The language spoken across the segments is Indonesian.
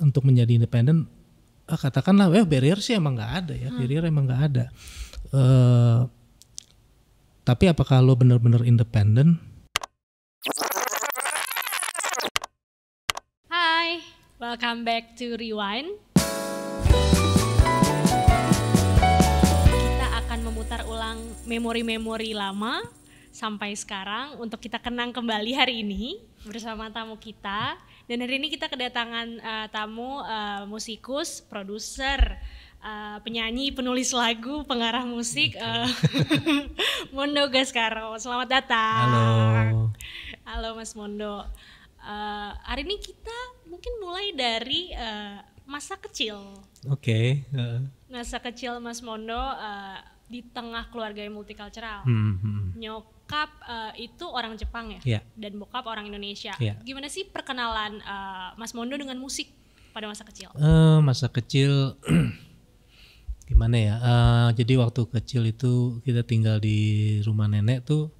untuk menjadi independen ah, katakanlah ya barrier sih emang nggak ada ya hmm. barrier emang nggak ada uh, tapi apakah lo bener-bener independen Hai welcome back to Rewind kita akan memutar ulang memori-memori lama sampai sekarang untuk kita kenang kembali hari ini bersama tamu kita dan hari ini kita kedatangan uh, tamu uh, musikus, produser, uh, penyanyi, penulis lagu, pengarah musik uh, Mondo Gaskaro. Selamat datang. Halo. Halo Mas Mondo. Uh, hari ini kita mungkin mulai dari uh, masa kecil. Oke. Okay. Uh. Masa kecil Mas Mondo uh, di tengah keluarga yang multikultural. Mm hmm. Nyok nyokap uh, eh, itu orang Jepang ya yeah. dan bokap orang Indonesia. Yeah. Gimana sih perkenalan uh, Mas Mondo dengan musik pada masa kecil? Uh, masa kecil gimana ya? Uh, jadi waktu kecil itu kita tinggal di rumah nenek tuh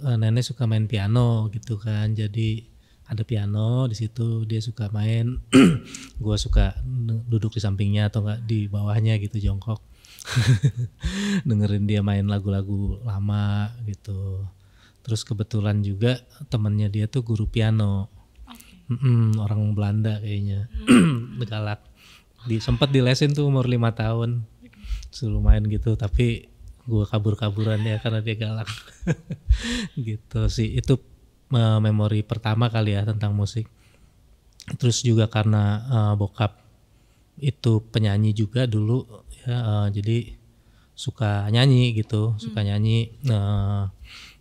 nenek suka main piano gitu kan. Jadi ada piano di situ dia suka main, gue suka duduk di sampingnya atau enggak di bawahnya gitu jongkok dengerin dia main lagu-lagu lama gitu terus kebetulan juga temennya dia tuh guru piano okay. orang Belanda kayaknya mm. galak di sempat dilesin tuh umur lima tahun Terus main gitu tapi gue kabur-kaburan ya karena dia galak gitu sih itu uh, memori pertama kali ya tentang musik terus juga karena uh, bokap itu penyanyi juga dulu ya uh, jadi suka nyanyi gitu hmm. suka nyanyi lagu eh,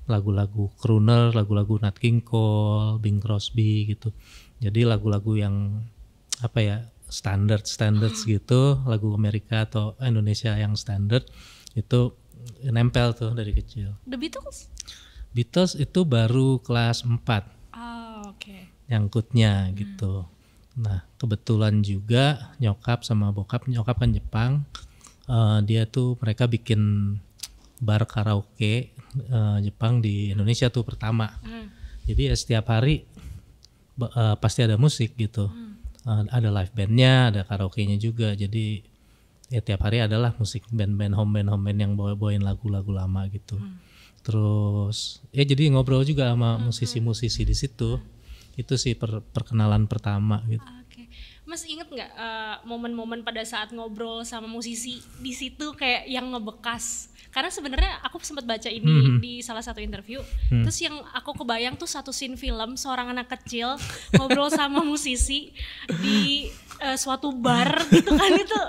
lagu-lagu crooner lagu-lagu Nat King Cole Bing Crosby gitu jadi lagu-lagu yang apa ya standar standar hmm. gitu lagu Amerika atau Indonesia yang standar itu nempel tuh dari kecil The Beatles Beatles itu baru kelas 4 oh, okay. nyangkutnya hmm. gitu nah kebetulan juga nyokap sama bokap nyokap kan Jepang Eh, dia tuh mereka bikin bar karaoke uh, Jepang di Indonesia tuh pertama. Hmm. Jadi ya setiap hari uh, pasti ada musik gitu. Hmm. Uh, ada live bandnya, ada karaoke-nya juga. Jadi ya tiap hari adalah musik band-band home band home band yang bawa bawain lagu-lagu lama gitu hmm. terus ya jadi ngobrol juga sama hmm. musisi-musisi di situ hmm. itu sih per perkenalan pertama gitu ah. Mas inget nggak uh, momen-momen pada saat ngobrol sama musisi di situ kayak yang ngebekas? Karena sebenarnya aku sempat baca ini -hmm. di salah satu interview. Mm. Terus yang aku kebayang tuh satu scene film seorang anak kecil ngobrol sama musisi di uh, suatu bar gitu kan itu.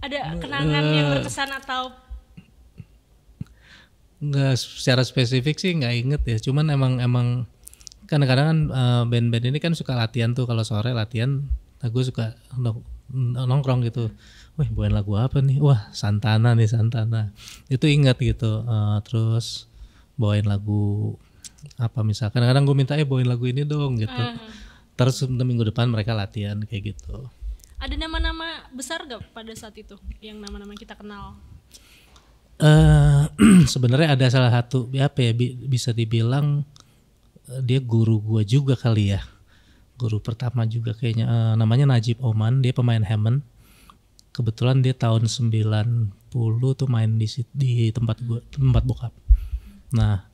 Ada kenangan uh, yang eh. berkesan atau nggak secara spesifik sih nggak inget ya cuman emang emang kadang-kadang kan eh, band-band ini kan suka latihan tuh kalau sore latihan nah gue suka nongkrong gitu wah buain lagu apa nih wah Santana nih Santana itu ingat gitu uh, terus bawain lagu apa misalkan kadang gue minta eh bawain lagu ini dong gitu uh-huh. terus minggu depan mereka latihan kayak gitu ada nama-nama besar gak pada saat itu yang nama-nama kita kenal uh, sebenarnya ada salah satu ya apa ya bisa dibilang dia guru gua juga kali ya guru pertama juga kayaknya uh, namanya Najib Oman dia pemain Hammond kebetulan dia tahun 90 tuh main di di tempat gua tempat bokap nah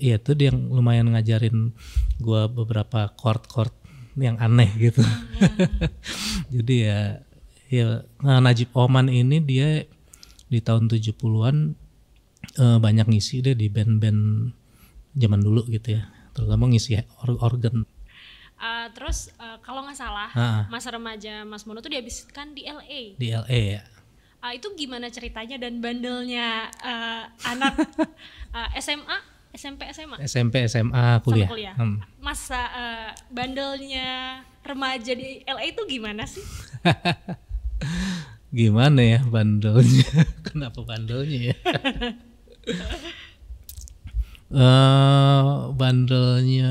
iya tuh dia yang lumayan ngajarin gua beberapa chord-chord yang aneh gitu jadi ya ya nah, Najib Oman ini dia di tahun 70-an uh, eh, banyak ngisi deh di band-band zaman dulu gitu ya terutama ngisi or organ. Uh, terus uh, kalau nggak salah uh masa remaja Mas Mono tuh dihabiskan di LA. Di LA ya. Uh, itu gimana ceritanya dan bandelnya uh, anak uh, SMA SMP SMA SMP SMA kuliah, kuliah. Hmm. masa uh, bandelnya remaja di LA itu gimana sih gimana ya bandelnya kenapa bandelnya ya Uh, bandelnya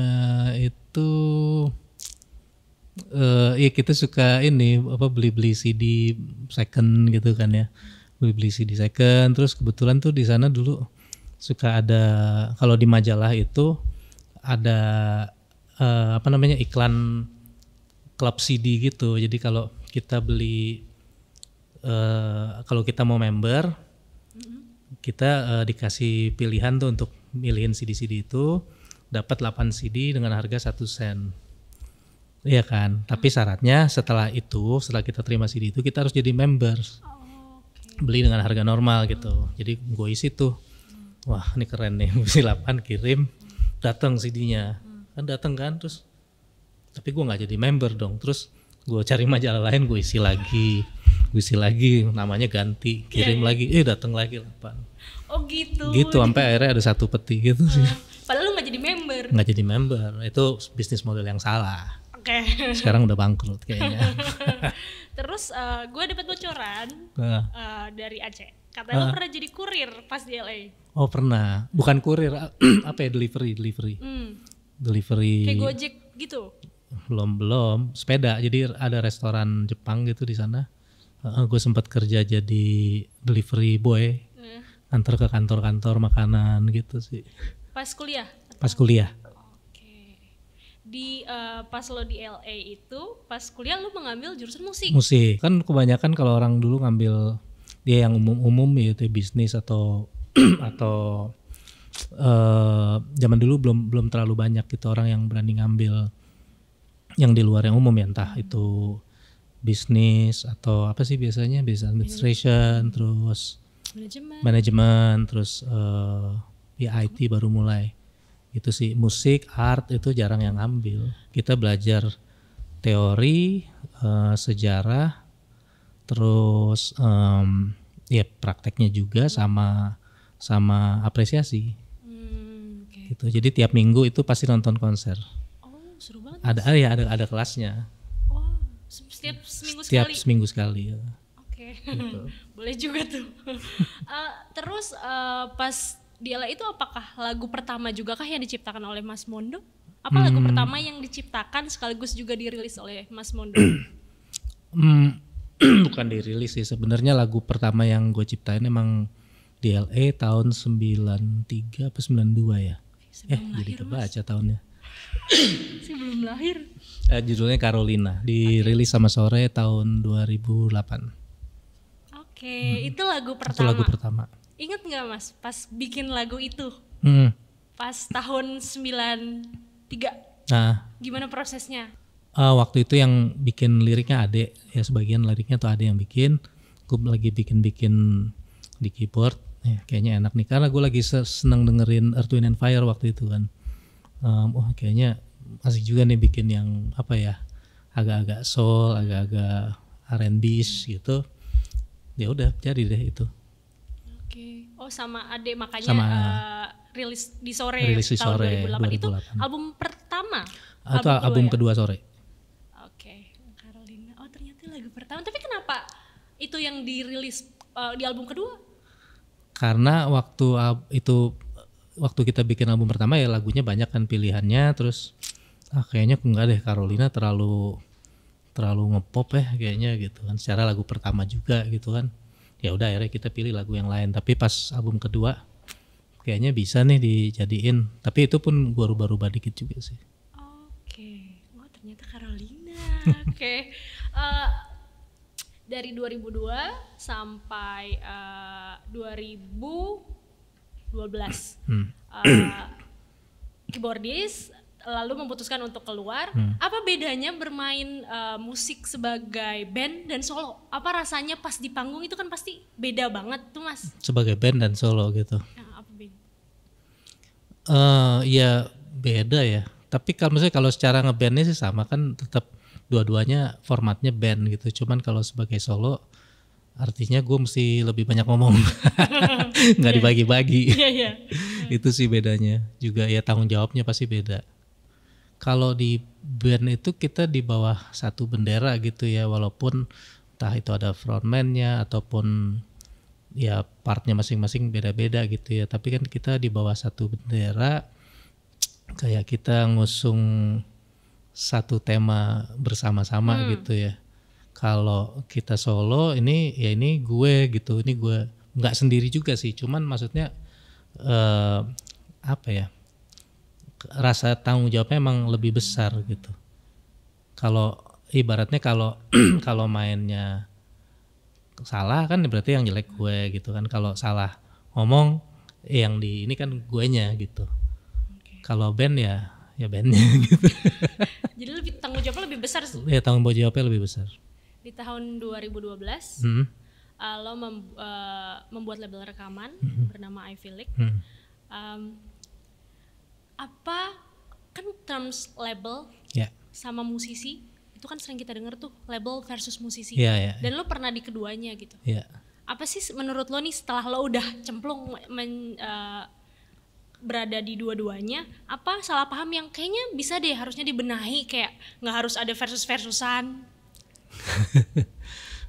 itu uh, ya kita suka ini apa beli-beli CD second gitu kan ya. Beli-beli CD second terus kebetulan tuh di sana dulu suka ada kalau di majalah itu ada uh, apa namanya iklan klub CD gitu. Jadi kalau kita beli uh, kalau kita mau member kita uh, dikasih pilihan tuh untuk milihin CD-CD itu dapat 8 CD dengan harga satu sen. Iya kan? Tapi hmm. syaratnya setelah itu, setelah kita terima CD itu kita harus jadi member. Oh, Beli dengan harga normal gitu. Hmm. Jadi gue isi tuh. Wah, ini keren nih. 8 kirim. Datang CD-nya. Hmm. Kan datang kan terus tapi gue nggak jadi member dong. Terus gue cari majalah lain gue isi lagi gue isi lagi namanya ganti kirim yeah. Iya. lagi eh datang lagi apa oh gitu gitu sampai akhirnya ada satu peti gitu sih oh, padahal lu nggak jadi member nggak jadi member itu bisnis model yang salah oke okay. sekarang udah bangkrut kayaknya terus uh, eh, gue dapat bocoran uh. Uh, dari Aceh katanya uh. lu pernah jadi kurir pas di LA oh pernah bukan kurir apa ya delivery delivery hmm. delivery kayak gojek gitu belum belum sepeda jadi ada restoran Jepang gitu di sana uh, gue sempat kerja jadi delivery boy hmm. antar ke kantor-kantor makanan gitu sih pas kuliah pas kuliah di uh, pas lo di LA itu pas kuliah lo mengambil jurusan musik musik kan kebanyakan kalau orang dulu ngambil dia yang umum-umum yaitu bisnis atau atau uh, zaman dulu belum belum terlalu banyak gitu orang yang berani ngambil yang di luar yang umum ya entah itu bisnis atau apa sih biasanya bisa iya. administration terus manajemen terus uh, baru mulai itu sih musik art itu jarang yang ambil kita belajar teori uh, sejarah terus um, ya prakteknya juga sama sama apresiasi hmm, okay. gitu jadi tiap minggu itu pasti nonton konser seru banget. Ya, ada ya ada ada kelasnya. Oh, setiap seminggu setiap sekali. Setiap seminggu sekali. Ya. Oke. Gitu. Boleh juga tuh. uh, terus uh, pas LA itu apakah lagu pertama juga kah yang diciptakan oleh Mas Mondo? Apa hmm. lagu pertama yang diciptakan sekaligus juga dirilis oleh Mas Mondo? Hmm, bukan dirilis sih sebenarnya lagu pertama yang gue ciptain emang di LA e tahun 93 atau 92 ya. Sebelum eh, jadi kebaca tahunnya. Si belum lahir. Uh, judulnya Carolina, dirilis okay. sama sore tahun 2008. Oke, okay, hmm. itu lagu pertama. Itu lagu pertama. Ingat nggak Mas pas bikin lagu itu? Hmm. Pas tahun 93. Nah, gimana prosesnya? Uh, waktu itu yang bikin liriknya Ade, ya sebagian liriknya tuh Ade yang bikin. Gue lagi bikin-bikin di keyboard. Ya, kayaknya enak nih karena gue lagi seneng dengerin Earth Wind and Fire waktu itu kan um, oh kayaknya asik juga nih bikin yang apa ya agak-agak soul, agak-agak R&B gitu. Ya udah jadi deh itu. Oke. Okay. Oh sama adek makanya sama, uh, rilis di sore rilis di tahun sore, 2008. 2008 itu album pertama. Atau album, album ya? kedua, ya? sore. Oke, okay. Carolina. Oh ternyata lagu pertama. Tapi kenapa itu yang dirilis uh, di album kedua? Karena waktu itu waktu kita bikin album pertama ya lagunya banyak kan pilihannya terus ah kayaknya enggak deh Carolina terlalu terlalu ngepop ya kayaknya gitu kan secara lagu pertama juga gitu kan ya udah akhirnya kita pilih lagu yang lain tapi pas album kedua kayaknya bisa nih dijadiin tapi itu pun gue rubah-rubah dikit juga sih oke okay. oh ternyata Carolina oke okay. uh, eh, dari 2002 sampai uh, eh, 2000 12. Hmm. Uh, keyboardis lalu memutuskan untuk keluar. Hmm. Apa bedanya bermain uh, musik sebagai band dan solo? Apa rasanya pas di panggung itu kan pasti beda banget tuh mas. Sebagai band dan solo gitu. Nah, apa beda? Uh, eh, ya beda ya. Tapi kalau misalnya kalau secara ngebandnya sih sama kan tetap dua-duanya formatnya band gitu. Cuman kalau sebagai solo Artinya gue mesti lebih banyak ngomong, nggak yeah. dibagi-bagi. Yeah, iya. yeah. itu sih bedanya. Juga ya tanggung jawabnya pasti beda. Kalau di band itu kita di bawah satu bendera gitu ya, walaupun entah itu ada frontman-nya ataupun ya partnya masing-masing beda-beda gitu ya. Tapi kan kita di bawah satu bendera, kayak kita ngusung satu tema bersama-sama hmm. gitu ya kalau kita solo ini ya ini gue gitu ini gue nggak sendiri juga sih cuman maksudnya eh, apa ya rasa tanggung jawabnya emang lebih besar gitu kalau ibaratnya kalau kalau mainnya salah kan berarti yang jelek gue gitu kan kalau salah ngomong yang di ini kan gue nya gitu kalau band ya ya bandnya gitu jadi lebih tanggung jawabnya lebih besar sih ya tanggung jawabnya lebih besar di tahun 2012 hmm. uh, lo mem, uh, membuat label rekaman hmm. bernama I Feel Like. Hmm. Um, apa kan terms label yeah. sama musisi itu kan sering kita dengar tuh label versus musisi. Yeah, yeah, Dan lo pernah di keduanya gitu. Yeah. Apa sih menurut lo nih setelah lo udah cemplung men, uh, berada di dua-duanya apa salah paham yang kayaknya bisa deh harusnya dibenahi kayak nggak harus ada versus versusan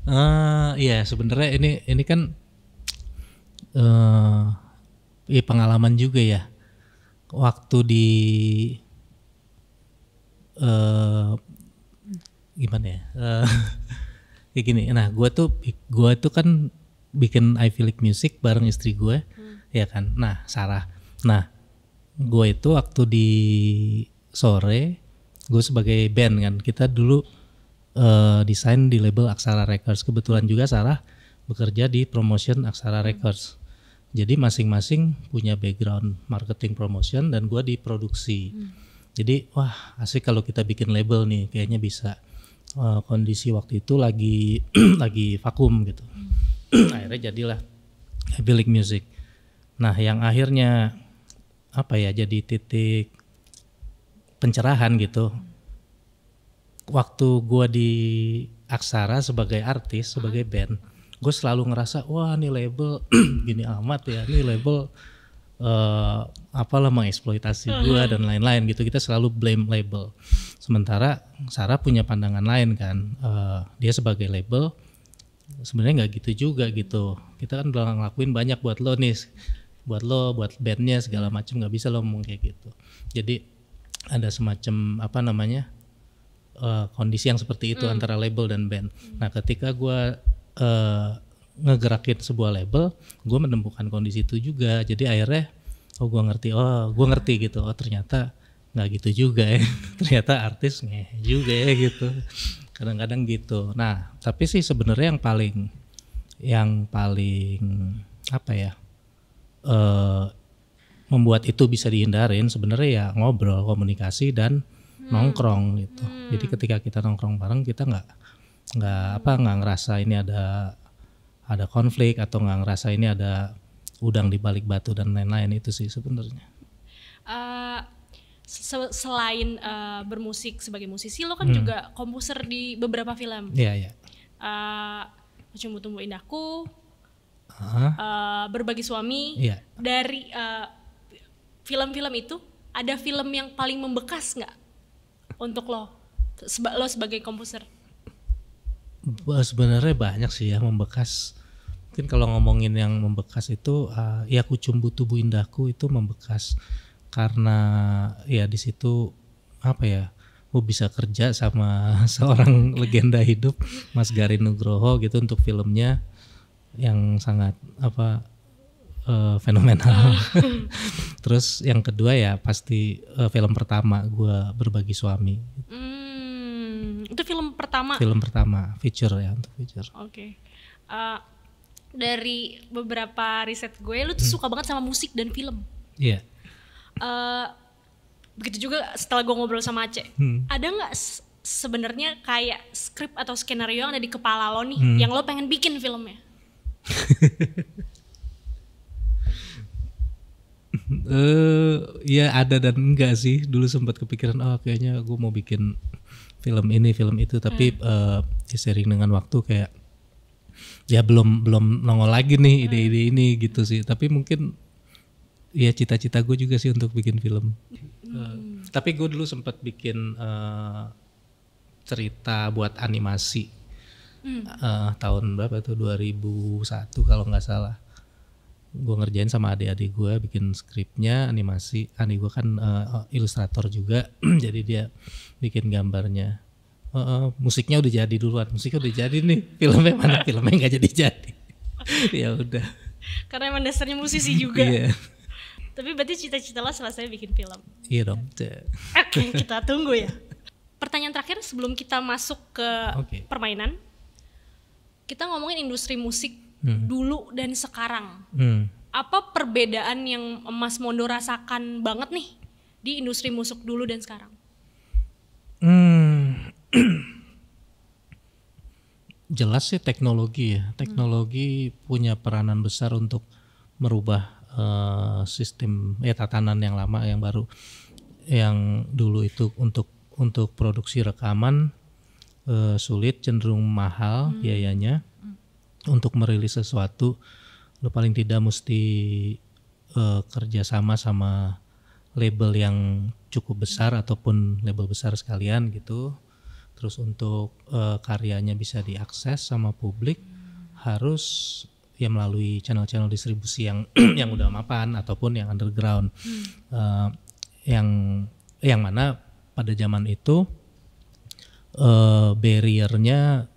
uh, iya sebenarnya ini ini kan uh, ya pengalaman juga ya waktu di uh, gimana ya uh, kayak gini nah gue tuh gue tuh kan bikin I Feel Like Music bareng istri gue hmm. ya kan nah Sarah nah gue itu waktu di sore gue sebagai band kan kita dulu uh, desain di label Aksara Records. Kebetulan juga Sarah bekerja di promotion Aksara hmm. Records. Jadi masing-masing punya background marketing promotion dan gue di produksi. Hmm. Jadi wah asik kalau kita bikin label nih kayaknya bisa. Uh, kondisi waktu itu lagi lagi vakum gitu. Hmm. akhirnya jadilah Happy League Music. Nah yang akhirnya apa ya jadi titik pencerahan gitu waktu gue di Aksara sebagai artis, sebagai band, gue selalu ngerasa wah ini label gini amat ya, ini label uh, apalah mengeksploitasi gue dan lain-lain gitu. Kita selalu blame label. Sementara Sarah punya pandangan lain kan, uh, dia sebagai label sebenarnya nggak gitu juga gitu. Kita kan udah ngelakuin banyak buat lo nih, buat lo, buat bandnya segala macam nggak bisa lo ngomong kayak gitu. Jadi ada semacam apa namanya? uh, kondisi yang seperti itu mm. antara label dan band. Mm. Nah, ketika gue uh, ngegerakin sebuah label, gue menemukan kondisi itu juga. Jadi akhirnya, oh gue ngerti, oh gue ngerti gitu. Oh ternyata nggak gitu juga ya. ternyata artisnya juga ya gitu. Kadang-kadang gitu. Nah, tapi sih sebenarnya yang paling, yang paling apa ya? Uh, membuat itu bisa dihindarin sebenarnya ya ngobrol komunikasi dan Hmm. nongkrong gitu. Hmm. Jadi ketika kita nongkrong bareng kita nggak nggak apa nggak ngerasa ini ada ada konflik atau nggak ngerasa ini ada udang di balik batu dan lain-lain itu sih sebenarnya. Uh, se selain uh, bermusik sebagai musisi, lo kan hmm. juga komposer di beberapa film. Iya yeah, iya. Yeah. Uh, Cumbu Tumbuh Indahku, uh eh, Berbagi Suami. Yeah. Dari film-film uh, film -film itu ada film yang paling membekas nggak untuk lo seba lo sebagai komposer sebenarnya banyak sih ya membekas mungkin kalau ngomongin yang membekas itu uh, ya kucumbu tubuh indahku itu membekas karena ya di situ apa ya mau bisa kerja sama seorang legenda hidup Mas Garin Nugroho gitu untuk filmnya yang sangat apa uh, fenomenal. Terus yang kedua ya pasti uh, film pertama gue berbagi suami. Hmm, itu film pertama. Film pertama, feature ya untuk feature. Oke. Okay. Uh, eh, dari beberapa riset gue, lu tuh hmm. suka banget sama musik dan film. Iya. Yeah. Uh, begitu juga setelah gue ngobrol sama Aceh, hmm. ada nggak sebenarnya kayak skrip atau skenario yang ada di kepala lo nih, hmm. yang lo pengen bikin filmnya? Eh, ya ada dan enggak sih. Dulu sempat kepikiran, oh kayaknya gue mau bikin film ini, film itu. Tapi hmm. uh, eh, ya sharing dengan waktu kayak ya belum belum nongol lagi nih hmm. ide-ide hmm. ini gitu sih. Tapi mungkin ya cita-cita gue juga sih untuk bikin film. Hmm. Uh, tapi gue dulu sempat bikin uh, cerita buat animasi hmm. uh, tahun berapa tuh 2001 kalau nggak salah gue ngerjain sama adik-adik gue bikin skripnya animasi adik gue kan uh, ilustrator juga jadi dia bikin gambarnya uh, uh, musiknya udah jadi duluan musiknya udah jadi nih filmnya mana filmnya nggak jadi jadi ya udah karena emang dasarnya musisi juga yeah. tapi berarti cita-cita lo selesai bikin film iya dong oke okay, kita tunggu ya pertanyaan terakhir sebelum kita masuk ke okay. permainan kita ngomongin industri musik hmm. dulu dan sekarang. Hmm. Apa perbedaan yang Mas Mondo rasakan banget nih di industri musik dulu dan sekarang? Hmm. Jelas sih teknologi ya. Hmm. Teknologi hmm. punya peranan besar untuk merubah uh, sistem ya tatanan yang lama yang baru yang dulu itu untuk untuk produksi rekaman uh, sulit cenderung mahal hmm. biayanya untuk merilis sesuatu lo paling tidak mesti uh, eh, kerjasama sama label yang cukup besar ataupun label besar sekalian gitu terus untuk uh, karyanya bisa diakses sama publik harus ya melalui channel-channel distribusi yang yang udah mapan ataupun yang underground hmm. uh, yang yang mana pada zaman itu uh, barriernya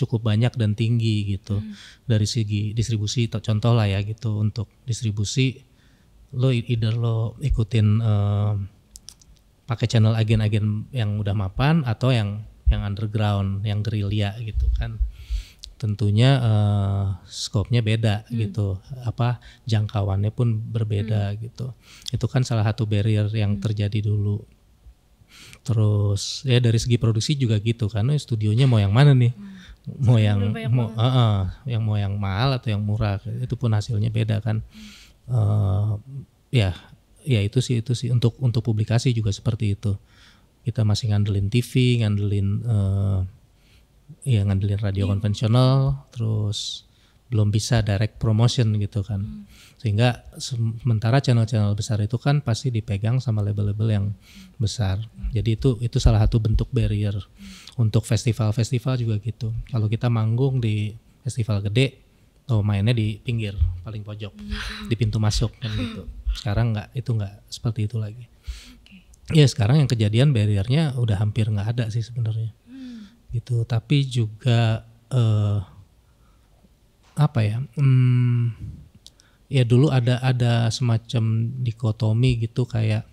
cukup banyak dan tinggi gitu hmm. dari segi distribusi contoh lah ya gitu untuk distribusi lo either lo ikutin uh, pakai channel agen-agen yang udah mapan atau yang yang underground yang gerilya gitu kan tentunya uh, eh, skopnya beda hmm. gitu apa jangkauannya pun berbeda hmm. gitu itu kan salah satu barrier yang hmm. terjadi dulu terus ya dari segi produksi juga gitu karena studionya mau yang mana nih hmm mau iya, yang mau uh, uh, yang mau yang mahal atau yang murah itu pun hasilnya beda kan uh, ya ya itu sih itu sih untuk untuk publikasi juga seperti itu kita masih ngandelin TV ngandelin uh, ya ngandelin radio yeah. konvensional terus belum bisa direct promotion gitu kan. Hmm. Sehingga sementara channel-channel besar itu kan pasti dipegang sama label-label yang besar. Jadi itu itu salah satu bentuk barrier. Hmm. Untuk festival-festival juga gitu. Kalau kita manggung di festival gede, oh mainnya di pinggir, paling pojok, hmm. di pintu masuk kan gitu. Sekarang nggak itu nggak seperti itu lagi. Okay. Ya sekarang yang kejadian barriernya udah hampir nggak ada sih sebenarnya. Hmm. Gitu, tapi juga uh, apa ya hmm, ya dulu ada ada semacam dikotomi gitu kayak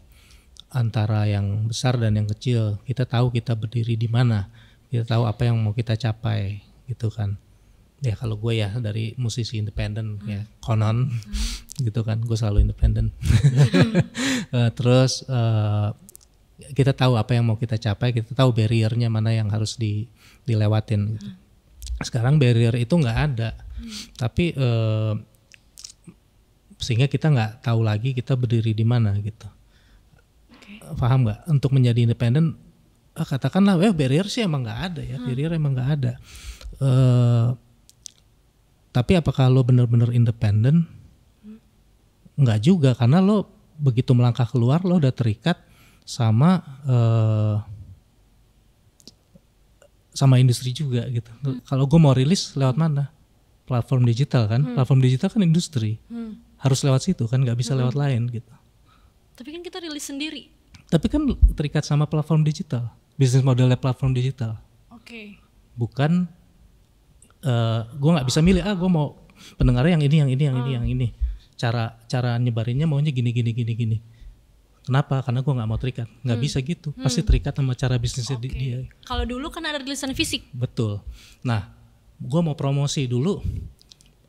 antara yang besar dan yang kecil kita tahu kita berdiri di mana kita tahu apa yang mau kita capai gitu kan ya kalau gue ya dari musisi independen hmm. ya konon hmm. gitu kan gue selalu independen uh, terus uh, kita tahu apa yang mau kita capai kita tahu barriernya mana yang harus di dilewatin gitu. Hmm. sekarang barrier itu nggak ada hmm. tapi eh, sehingga kita nggak tahu lagi kita berdiri di mana gitu okay. paham nggak untuk menjadi independen eh, katakanlah eh, barrier sih emang nggak ada ya hmm. barrier emang nggak ada eh, tapi apakah lo bener-bener independen hmm. nggak juga karena lo begitu melangkah keluar lo udah terikat sama eh, sama industri juga gitu. Hmm. Kalau gue mau rilis lewat mana? platform digital kan hmm. platform digital kan industri hmm. harus lewat situ kan nggak bisa hmm. lewat lain gitu tapi kan kita rilis sendiri tapi kan terikat sama platform digital bisnis modelnya platform digital oke okay. bukan uh, eh, gue nggak bisa milih ah gue mau pendengarnya yang ini yang ini yang hmm. ini ah. yang ini cara cara nyebarinnya maunya gini gini gini gini Kenapa? Karena gue nggak mau terikat, nggak hmm. bisa gitu. Hmm. Pasti terikat sama cara bisnisnya okay. dia. Kalau dulu kan ada rilisan fisik. Betul. Nah, gue mau promosi dulu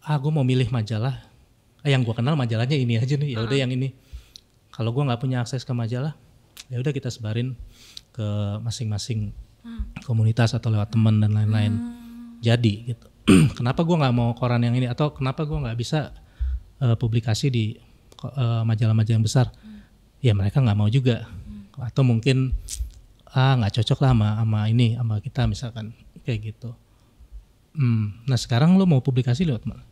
ah gue mau milih majalah eh, yang gue kenal majalahnya ini aja nih ya udah uh -huh. yang ini kalau gue nggak punya akses ke majalah ya udah kita sebarin ke masing-masing hmm. komunitas atau lewat teman dan lain-lain uh-huh. jadi gitu kenapa gue nggak mau koran yang ini atau kenapa gue nggak bisa uh, publikasi di eh, majalah-majalah uh, majalah -majalah yang besar uh-huh. ya mereka nggak mau juga uh-huh. atau mungkin ah nggak cocok lah sama, sama ini sama kita misalkan kayak gitu Hmm. Nah sekarang lo mau publikasi lewat mana?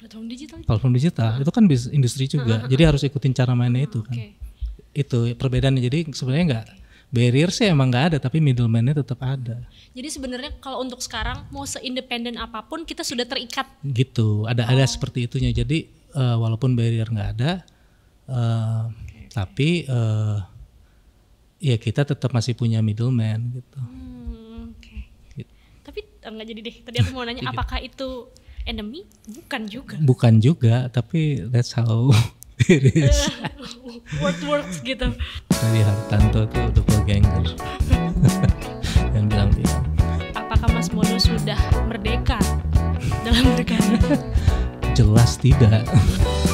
Platform digital. Platform digital itu kan bis industri juga, jadi harus ikutin cara mainnya itu kan. Okay. Itu perbedaannya. Jadi sebenarnya nggak barrier sih emang nggak ada, tapi middleman-nya tetap ada. Jadi sebenarnya kalau untuk sekarang mau seindependen apapun kita sudah terikat. Gitu, ada ada oh. seperti itunya. Jadi uh, walaupun barrier nggak ada, uh, eh, okay. tapi uh, ya kita tetap masih punya middleman gitu. Hmm. Eh, nggak jadi deh. Tadi aku mau nanya apakah itu enemy? Bukan juga. Bukan juga, tapi that's how it is. Word works gitu. Tadi Hartanto tuh doppelganger. Yang bilang dia. Apakah Mas Mono sudah merdeka dalam berkarya? Jelas tidak.